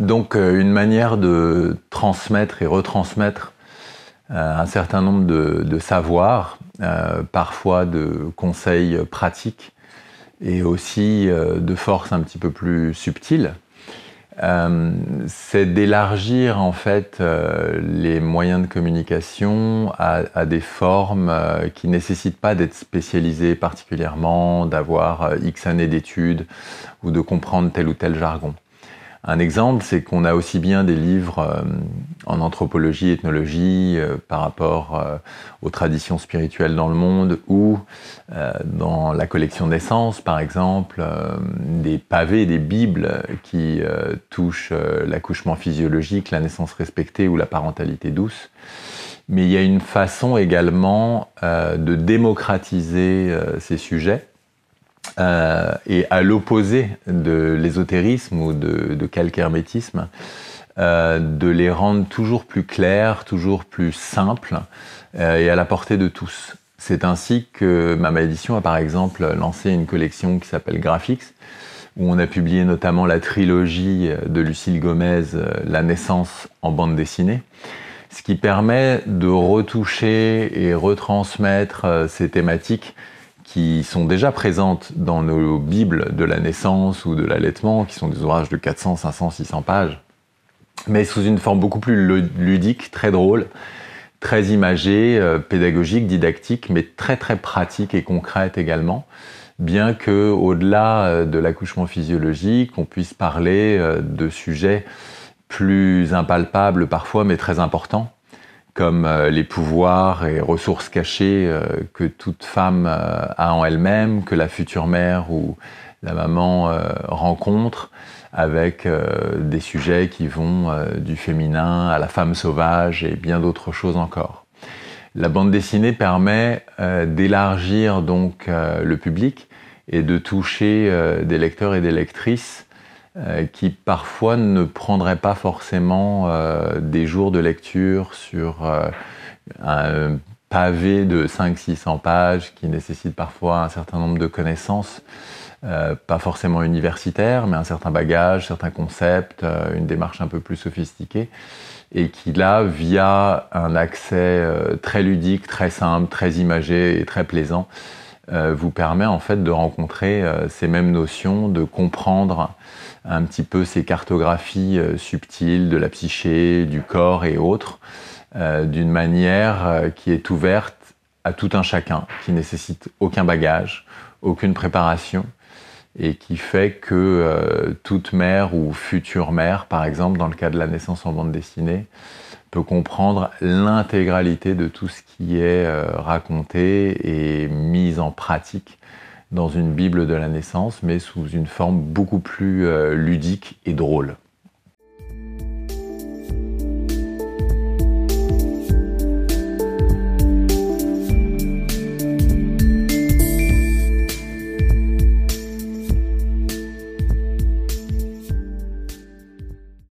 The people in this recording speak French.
Donc euh, une manière de transmettre et retransmettre euh, un certain nombre de, savoirs, euh, parfois de conseils pratiques et aussi de forces un petit peu plus subtiles. c'est d'élargir en fait les moyens de communication à, à des formes qui ne nécessitent pas d'être spécialisées particulièrement, d'avoir X années d'études ou de comprendre tel ou tel jargon. Un exemple, c'est qu'on a aussi bien des livres euh, en anthropologie, ethnologie, euh, par rapport euh, aux traditions spirituelles dans le monde, ou dans la collection d'essence, par exemple, des pavés, des bibles qui touchent l'accouchement physiologique, la naissance respectée ou la parentalité douce mais il y a une façon également de démocratiser ces sujets euh, et à l'opposé de l'ésotérisme ou de, de hermétisme euh, de les rendre toujours plus clairs, toujours plus simples euh, et à la portée de tous. C'est ainsi que ma Edition a par exemple lancé une collection qui s'appelle Graphics, où on a publié notamment la trilogie de Lucille Gomez, La naissance en bande dessinée, ce qui permet de retoucher et retransmettre ces thématiques qui sont déjà présentes dans nos Bibles de la naissance ou de l'allaitement, qui sont des ouvrages de 400, 500, 600 pages, mais sous une forme beaucoup plus ludique, très drôle, très imagée, euh, pédagogique, didactique, mais très très pratique et concrète également bien que au-delà euh, de l'accouchement physiologique, on puisse parler euh, de sujets plus impalpables parfois, mais très importants, comme euh, les pouvoirs et ressources cachées euh, que toute femme euh, a en elle-même, que la future mère ou la maman rencontre, avec des sujets qui vont du féminin à la femme sauvage et bien d'autres choses encore. La bande dessinée permet d'élargir donc le public et de toucher des lecteurs et des lectrices euh, qui parfois ne prendrait pas forcément euh, des jours de lecture sur euh, un pavé de 500-600 pages qui nécessite parfois un certain nombre de connaissances, pas forcément universitaires, mais un certain bagage, certains concepts, une démarche un peu plus sophistiquée et qui là, via un accès très ludique, très simple, très imagé et très plaisant, euh, vous permet en fait de rencontrer euh, ces mêmes notions, de comprendre un petit peu ces cartographies euh, subtiles de la psyché, du corps et autres, d'une manière qui est ouverte à tout un chacun, qui nécessite aucun bagage, aucune préparation, et qui fait que euh, toute mère ou future mère, par exemple, dans le cas de la naissance en bande dessinée, peut comprendre l'intégralité de tout ce qui est euh, raconté et mis en pratique dans une Bible de la naissance, mais sous une forme beaucoup plus euh, ludique et drôle.